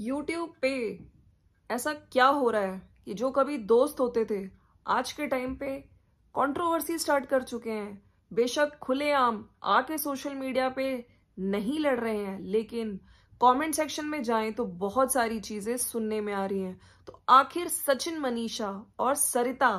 YouTube पे ऐसा क्या हो रहा है कि जो कभी दोस्त होते थे आज के टाइम पे कंट्रोवर्सी स्टार्ट कर चुके हैं बेशक खुलेआम आके सोशल मीडिया पे नहीं लड़ रहे हैं लेकिन कमेंट सेक्शन में जाएं तो बहुत सारी चीजें सुनने में आ रही हैं तो आखिर सचिन मनीषा और सरिता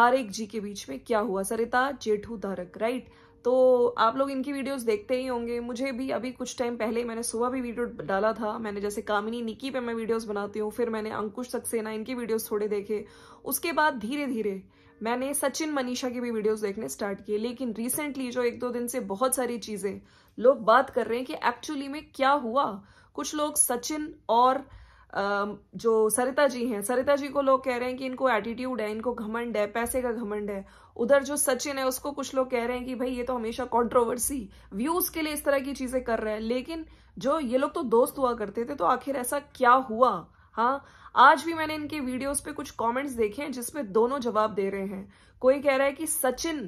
दारेक जी के बीच में क्या हुआ सरिता जेठू दारक राइट तो आप लोग इनकी वीडियोस देखते ही होंगे मुझे भी अभी कुछ टाइम पहले मैंने सुबह भी वीडियो डाला था मैंने जैसे कामिनी निकी पे मैं वीडियोस बनाती हूँ फिर मैंने अंकुश सक्सेना इनकी वीडियोस थोड़े देखे उसके बाद धीरे धीरे मैंने सचिन मनीषा की भी वीडियोस देखने स्टार्ट किए लेकिन रिसेंटली जो एक दो दिन से बहुत सारी चीज़ें लोग बात कर रहे हैं कि एक्चुअली में क्या हुआ कुछ लोग सचिन और जो सरिता जी हैं सरिता जी को लोग कह रहे हैं कि इनको एटीट्यूड है इनको घमंड है पैसे का घमंड है उधर जो सचिन है उसको कुछ लोग कह रहे हैं कि भाई ये तो हमेशा कंट्रोवर्सी व्यूज के लिए इस तरह की चीजें कर रहे हैं लेकिन जो ये लोग तो दोस्त हुआ करते थे तो आखिर ऐसा क्या हुआ हाँ आज भी मैंने इनके वीडियोस पे कुछ कमेंट्स देखे हैं जिसमें दोनों जवाब दे रहे हैं कोई कह रहा है कि सचिन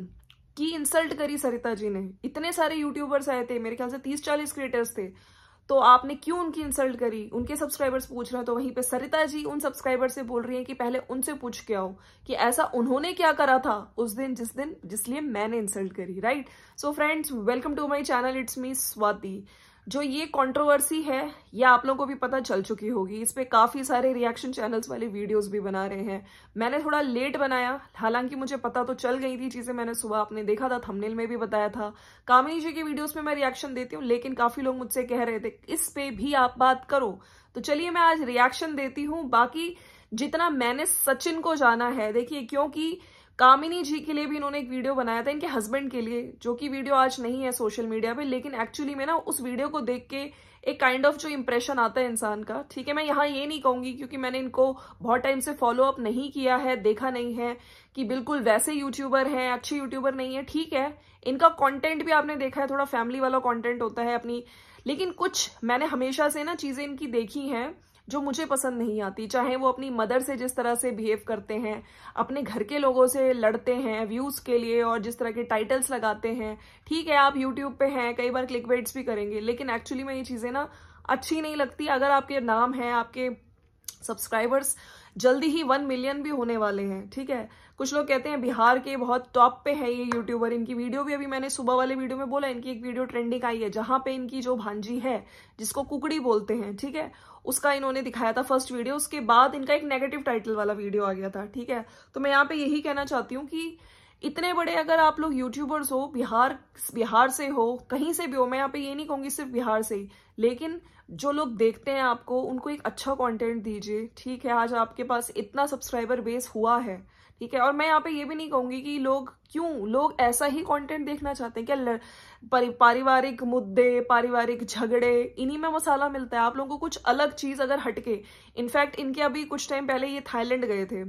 की इंसल्ट करी सरिता जी ने इतने सारे यूट्यूबर्स आए थे मेरे ख्याल से तीस चालीस क्रिएटर्स थे तो आपने क्यों उनकी इंसल्ट करी उनके सब्सक्राइबर्स पूछ रहे हैं तो वहीं पे सरिता जी उन सब्सक्राइबर्स से बोल रही हैं कि पहले उनसे पूछ के आओ कि ऐसा उन्होंने क्या करा था उस दिन जिस दिन जिसलिए मैंने इंसल्ट करी right so friends welcome to my channel it's me Swati जो ये कंट्रोवर्सी है ये आप लोगों को भी पता चल चुकी होगी इस पर काफ़ी सारे रिएक्शन चैनल्स वाले वीडियोस भी बना रहे हैं मैंने थोड़ा लेट बनाया हालांकि मुझे पता तो चल गई थी चीज़ें मैंने सुबह आपने देखा था थंबनेल में भी बताया था कामिनी जी के वीडियोस में मैं रिएक्शन देती हूँ लेकिन काफ़ी लोग मुझसे कह रहे थे इस पर भी आप बात करो तो चलिए मैं आज रिएक्शन देती हूँ बाकी जितना मैंने सचिन को जाना है देखिए क्योंकि कामिनी जी के लिए भी इन्होंने एक वीडियो बनाया था इनके हस्बैंड के लिए जो कि वीडियो आज नहीं है सोशल मीडिया पे लेकिन एक्चुअली में ना उस वीडियो को देख के एक काइंड ऑफ जो इम्प्रेशन आता है इंसान का ठीक है मैं यहाँ ये नहीं कहूंगी क्योंकि मैंने इनको बहुत टाइम से फॉलो अप नहीं किया है देखा नहीं है कि बिल्कुल वैसे यूट्यूबर हैं अच्छे यूट्यूबर नहीं है ठीक है इनका कंटेंट भी आपने देखा है थोड़ा फैमिली वाला कंटेंट होता है अपनी लेकिन कुछ मैंने हमेशा से ना चीज़ें इनकी देखी हैं जो मुझे पसंद नहीं आती चाहे वो अपनी मदर से जिस तरह से बिहेव करते हैं अपने घर के लोगों से लड़ते हैं व्यूज़ के लिए और जिस तरह के टाइटल्स लगाते हैं ठीक है आप यूट्यूब पे हैं कई बार क्लिक वेट्स भी करेंगे लेकिन एक्चुअली में ये चीज़ें ना अच्छी नहीं लगती अगर आपके नाम है आपके सब्सक्राइबर्स जल्दी ही वन मिलियन भी होने वाले हैं ठीक है कुछ लोग कहते हैं बिहार के बहुत टॉप पे है ये यूट्यूबर इनकी वीडियो भी अभी मैंने सुबह वाले वीडियो में बोला इनकी एक वीडियो ट्रेंडिंग आई है जहां पे इनकी जो भांजी है जिसको कुकड़ी बोलते हैं ठीक है उसका इन्होंने दिखाया था फर्स्ट वीडियो उसके बाद इनका एक नेगेटिव टाइटल वाला वीडियो आ गया था ठीक है तो मैं यहाँ पे यही कहना चाहती हूँ कि इतने बड़े अगर आप लोग यूट्यूबर्स हो बिहार बिहार से हो कहीं से भी हो मैं यहाँ पे ये नहीं कहूंगी सिर्फ बिहार से ही लेकिन जो लोग देखते हैं आपको उनको एक अच्छा कंटेंट दीजिए ठीक है आज आपके पास इतना सब्सक्राइबर बेस हुआ है ठीक है और मैं यहाँ पे ये भी नहीं कहूंगी कि लोग क्यों लोग ऐसा ही कंटेंट देखना चाहते हैं क्या पारिवारिक मुद्दे पारिवारिक झगड़े इन्हीं में मसाला मिलता है आप लोगों को कुछ अलग चीज़ अगर हटके इनफैक्ट इनके अभी कुछ टाइम पहले ये थाईलैंड गए थे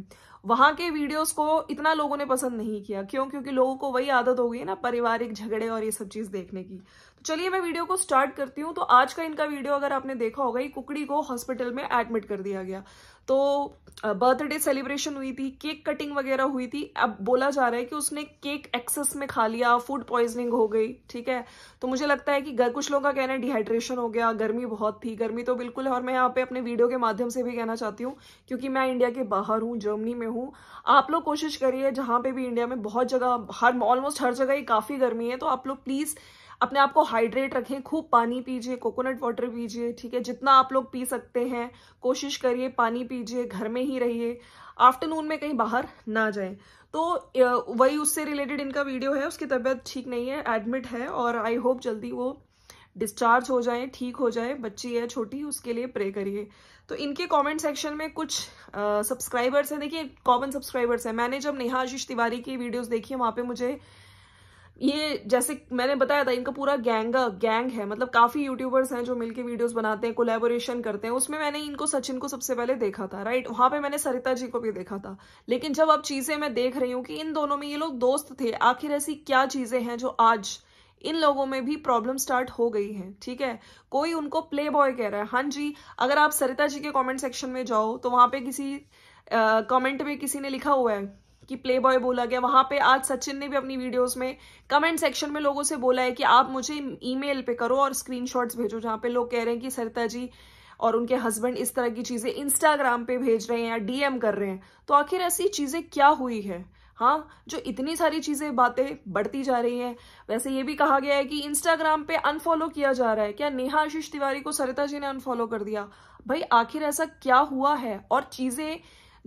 वहां के वीडियोस को इतना लोगों ने पसंद नहीं किया क्यों क्योंकि लोगों को वही आदत हो गई है ना पारिवारिक झगड़े और ये सब चीज़ देखने की तो चलिए मैं वीडियो को स्टार्ट करती हूँ तो आज का का इनका वीडियो अगर आपने देखा होगा ये कुकड़ी को हॉस्पिटल में एडमिट कर दिया गया तो बर्थडे सेलिब्रेशन हुई थी केक कटिंग वगैरह हुई थी अब बोला जा रहा है कि उसने केक एक्सेस में खा लिया फूड पॉइजनिंग हो गई ठीक है तो मुझे लगता है कि घर कुछ लोगों का कहना है डिहाइड्रेशन हो गया गर्मी बहुत थी गर्मी तो बिल्कुल है और मैं यहाँ पे अपने वीडियो के माध्यम से भी कहना चाहती हूँ क्योंकि मैं इंडिया के बाहर हूँ जर्मनी में हूँ आप लोग कोशिश करिए जहाँ पे भी इंडिया में बहुत जगह हर ऑलमोस्ट हर जगह ही काफ़ी गर्मी है तो आप लोग प्लीज़ अपने आप को हाइड्रेट रखें खूब पानी पीजिए कोकोनट वाटर पीजिए ठीक है जितना आप लोग पी सकते हैं कोशिश करिए पानी पीजिए घर में ही रहिए आफ्टरनून में कहीं बाहर ना जाएं तो वही उससे रिलेटेड इनका वीडियो है उसकी तबीयत ठीक नहीं है एडमिट है और आई होप जल्दी वो डिस्चार्ज हो जाए ठीक हो जाए बच्ची है छोटी उसके लिए प्रे करिए तो इनके कमेंट सेक्शन में कुछ सब्सक्राइबर्स हैं देखिए कॉमन सब्सक्राइबर्स हैं मैंने जब नेहा आशीष तिवारी की वीडियोस देखी वहाँ पे मुझे ये जैसे मैंने बताया था इनका पूरा गैंग गैंग है मतलब काफी यूट्यूबर्स हैं जो मिलके वीडियोस बनाते हैं कोलेबोरेशन करते हैं उसमें मैंने इनको सचिन को सबसे पहले देखा था राइट वहां पे मैंने सरिता जी को भी देखा था लेकिन जब अब चीजें मैं देख रही हूँ कि इन दोनों में ये लोग दोस्त थे आखिर ऐसी क्या चीजें हैं जो आज इन लोगों में भी प्रॉब्लम स्टार्ट हो गई है ठीक है कोई उनको प्ले बॉय कह रहा है हाँ जी अगर आप सरिता जी के कॉमेंट सेक्शन में जाओ तो वहां पे किसी कमेंट में किसी ने लिखा हुआ है कि प्ले बॉय बोला गया वहां पे आज सचिन ने भी अपनी वीडियोस में कमेंट सेक्शन में लोगों से बोला है कि आप मुझे ईमेल पे करो और स्क्रीनशॉट्स भेजो जहां पे लोग कह रहे हैं कि सरिता जी और उनके हस्बैंड इस तरह की चीजें इंस्टाग्राम पे भेज रहे हैं या डीएम कर रहे हैं तो आखिर ऐसी चीजें क्या हुई है हाँ जो इतनी सारी चीजें बातें बढ़ती जा रही हैं वैसे ये भी कहा गया है कि इंस्टाग्राम पे अनफॉलो किया जा रहा है क्या नेहा आशीष तिवारी को सरिता जी ने अनफॉलो कर दिया भाई आखिर ऐसा क्या हुआ है और चीजें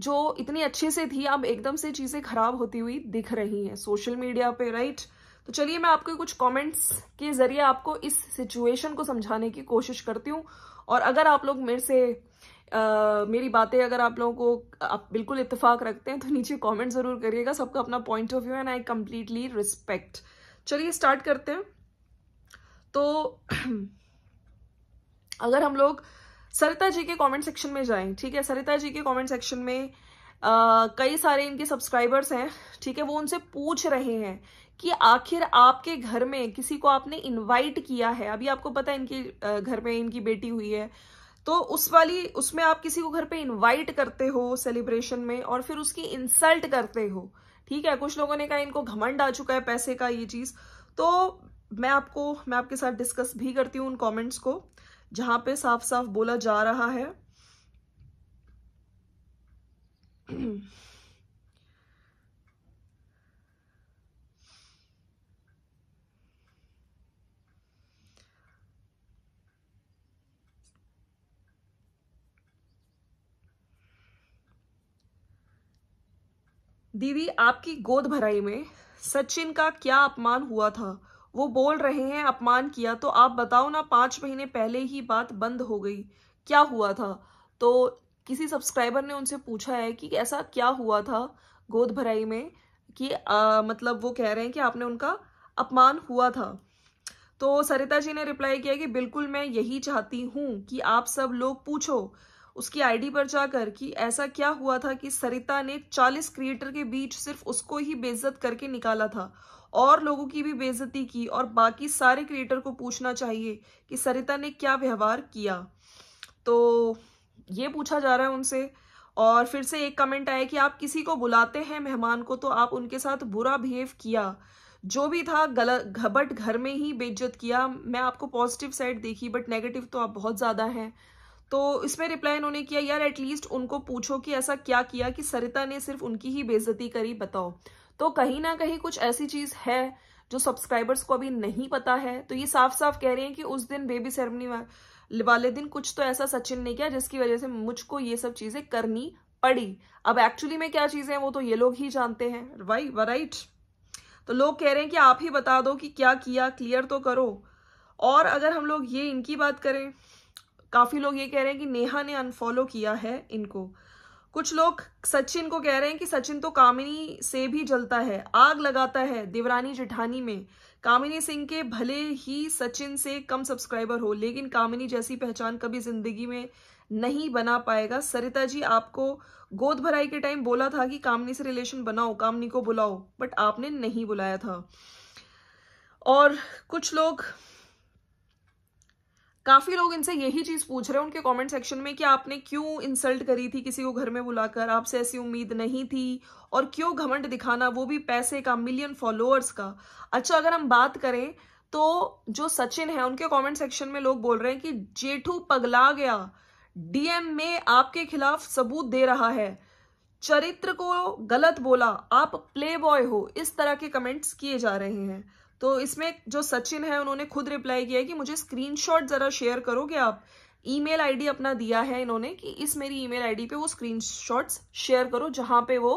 जो इतनी अच्छे से थी अब एकदम से चीज़ें खराब होती हुई दिख रही हैं सोशल मीडिया पे राइट तो चलिए मैं आपके कुछ कमेंट्स के ज़रिए आपको इस सिचुएशन को समझाने की कोशिश करती हूँ और अगर आप लोग मेरे से आ, मेरी बातें अगर आप लोगों को आप बिल्कुल इतफाक रखते हैं तो नीचे कमेंट ज़रूर करिएगा सबका अपना point of view and I completely respect चलिए स्टार्ट करते हैं तो अगर हम लोग सरिता जी के कमेंट सेक्शन में जाएं ठीक है सरिता जी के कमेंट सेक्शन में आ, कई सारे इनके सब्सक्राइबर्स हैं ठीक है वो उनसे पूछ रहे हैं कि आखिर आपके घर में किसी को आपने इनवाइट किया है अभी आपको पता है इनके घर में इनकी बेटी हुई है तो उस वाली उसमें आप किसी को घर पे इनवाइट करते हो सेलिब्रेशन में और फिर उसकी इंसल्ट करते हो ठीक है कुछ लोगों ने कहा इनको घमंड आ चुका है पैसे का ये चीज़ तो मैं आपको मैं आपके साथ डिस्कस भी करती हूँ उन कमेंट्स को जहां पे साफ साफ बोला जा रहा है दीदी आपकी गोद भराई में सचिन का क्या अपमान हुआ था वो बोल रहे हैं अपमान किया तो आप बताओ ना पाँच महीने पहले ही बात बंद हो गई क्या हुआ था तो किसी सब्सक्राइबर ने उनसे पूछा है कि ऐसा क्या हुआ था गोद भराई में कि आ, मतलब वो कह रहे हैं कि आपने उनका अपमान हुआ था तो सरिता जी ने रिप्लाई किया कि बिल्कुल मैं यही चाहती हूँ कि आप सब लोग पूछो उसकी आईडी पर जाकर कि ऐसा क्या हुआ था कि सरिता ने 40 क्रिएटर के बीच सिर्फ उसको ही बेइज्जत करके निकाला था और लोगों की भी बेजती की और बाकी सारे क्रिएटर को पूछना चाहिए कि सरिता ने क्या व्यवहार किया तो ये पूछा जा रहा है उनसे और फिर से एक कमेंट आया कि आप किसी को बुलाते हैं मेहमान को तो आप उनके साथ बुरा बिहेव किया जो भी था गलत घबट घर में ही बेइज्जत किया मैं आपको पॉजिटिव साइड देखी बट नेगेटिव तो आप बहुत ज़्यादा हैं तो इसमें रिप्लाई इन्होंने किया यार एटलीस्ट उनको पूछो कि ऐसा क्या किया कि सरिता ने सिर्फ उनकी ही बेजती करी बताओ तो कहीं ना कहीं कुछ ऐसी चीज है जो सब्सक्राइबर्स को अभी नहीं पता है तो ये साफ साफ कह रहे हैं कि उस दिन बेबी सेरेमनी वाले दिन कुछ तो ऐसा सचिन ने किया जिसकी वजह से मुझको ये सब चीजें करनी पड़ी अब एक्चुअली में क्या चीजें वो तो ये लोग ही जानते हैं वाई राइट तो लोग कह रहे हैं कि आप ही बता दो कि क्या किया क्लियर तो करो और अगर हम लोग ये इनकी बात करें काफ़ी लोग ये कह रहे हैं कि नेहा ने अनफॉलो किया है इनको कुछ लोग सचिन को कह रहे हैं कि सचिन तो कामिनी से भी जलता है आग लगाता है देवरानी जिठानी में कामिनी सिंह के भले ही सचिन से कम सब्सक्राइबर हो लेकिन कामिनी जैसी पहचान कभी जिंदगी में नहीं बना पाएगा सरिता जी आपको गोद भराई के टाइम बोला था कि कामनी से रिलेशन बनाओ कामनी को बुलाओ बट आपने नहीं बुलाया था और कुछ लोग काफी लोग इनसे यही चीज पूछ रहे हैं उनके कमेंट सेक्शन में कि आपने क्यों इंसल्ट करी थी किसी को घर में बुलाकर आपसे ऐसी उम्मीद नहीं थी और क्यों घमंड दिखाना वो भी पैसे का मिलियन फॉलोअर्स का अच्छा अगर हम बात करें तो जो सचिन है उनके कमेंट सेक्शन में लोग बोल रहे हैं कि जेठू पगला गया डीएम में आपके खिलाफ सबूत दे रहा है चरित्र को गलत बोला आप प्ले बॉय हो इस तरह के कमेंट्स किए जा रहे हैं तो इसमें जो सचिन है उन्होंने खुद रिप्लाई किया कि मुझे स्क्रीनशॉट ज़रा शेयर करोगे आप ईमेल आईडी अपना दिया है इन्होंने कि इस मेरी ईमेल आईडी पे वो स्क्रीनशॉट्स शेयर करो जहां पे वो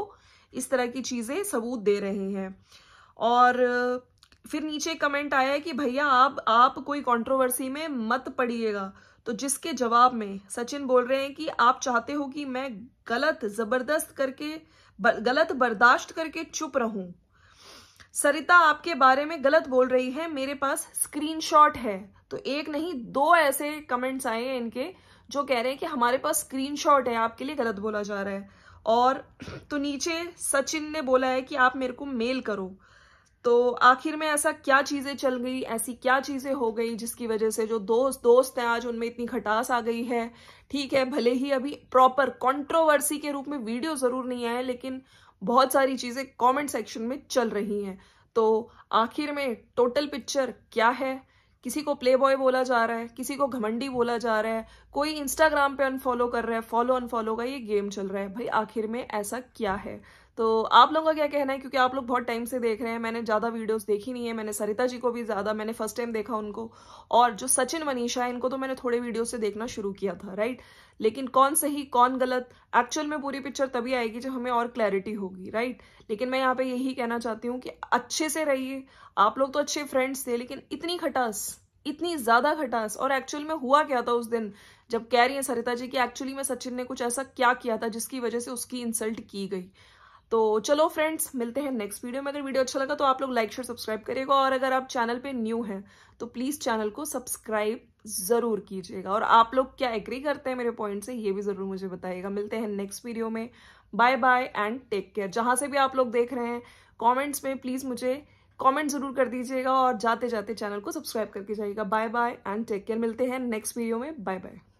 इस तरह की चीज़ें सबूत दे रहे हैं और फिर नीचे कमेंट आया है कि भैया आप आप कोई कंट्रोवर्सी में मत पड़िएगा तो जिसके जवाब में सचिन बोल रहे हैं कि आप चाहते हो कि मैं गलत ज़बरदस्त करके गलत बर्दाश्त करके चुप रहूं सरिता आपके बारे में गलत बोल रही है मेरे पास स्क्रीनशॉट है तो एक नहीं दो ऐसे कमेंट्स आए हैं इनके जो कह रहे हैं कि हमारे पास स्क्रीनशॉट है आपके लिए गलत बोला जा रहा है और तो नीचे सचिन ने बोला है कि आप मेरे को मेल करो तो आखिर में ऐसा क्या चीज़ें चल गई ऐसी क्या चीज़ें हो गई जिसकी वजह से जो दोस्त दोस्त हैं आज उनमें इतनी खटास आ गई है ठीक है भले ही अभी प्रॉपर कंट्रोवर्सी के रूप में वीडियो ज़रूर नहीं आए लेकिन बहुत सारी चीज़ें कमेंट सेक्शन में चल रही हैं तो आखिर में टोटल पिक्चर क्या है किसी को प्ले बॉय बोला जा रहा है किसी को घमंडी बोला जा रहा है कोई इंस्टाग्राम पे अनफॉलो कर रहा है फॉलो अनफॉलो का ये गेम चल रहा है भाई आखिर में ऐसा क्या है तो आप लोगों का क्या कहना है क्योंकि आप लोग बहुत टाइम से देख रहे हैं मैंने ज़्यादा वीडियोस देखी नहीं है मैंने सरिता जी को भी ज़्यादा मैंने फर्स्ट टाइम देखा उनको और जो सचिन मनीषा है इनको तो मैंने थोड़े वीडियो से देखना शुरू किया था राइट लेकिन कौन सही कौन गलत एक्चुअल में पूरी पिक्चर तभी आएगी जब हमें और क्लैरिटी होगी राइट लेकिन मैं यहाँ पे यही कहना चाहती हूँ कि अच्छे से रहिए आप लोग तो अच्छे फ्रेंड्स थे लेकिन इतनी खटास इतनी ज़्यादा खटास और एक्चुअल में हुआ क्या था उस दिन जब कह रही है सरिता जी कि एक्चुअली में सचिन ने कुछ ऐसा क्या किया था जिसकी वजह से उसकी इंसल्ट की गई तो चलो फ्रेंड्स मिलते हैं नेक्स्ट वीडियो में अगर वीडियो अच्छा लगा तो आप लोग लाइक शेयर सब्सक्राइब करिएगा और अगर आप चैनल पे न्यू हैं तो प्लीज़ चैनल को सब्सक्राइब ज़रूर कीजिएगा और आप लोग क्या एग्री करते हैं मेरे पॉइंट से ये भी ज़रूर मुझे बताइएगा मिलते हैं नेक्स्ट वीडियो में bye bye and take care जहाँ से भी आप लोग देख रहे हैं कॉमेंट्स में प्लीज़ मुझे कॉमेंट ज़रूर कर दीजिएगा और जाते जाते चैनल को सब्सक्राइब करके जाइएगा bye bye and take care मिलते हैं नेक्स्ट वीडियो में बाय बाय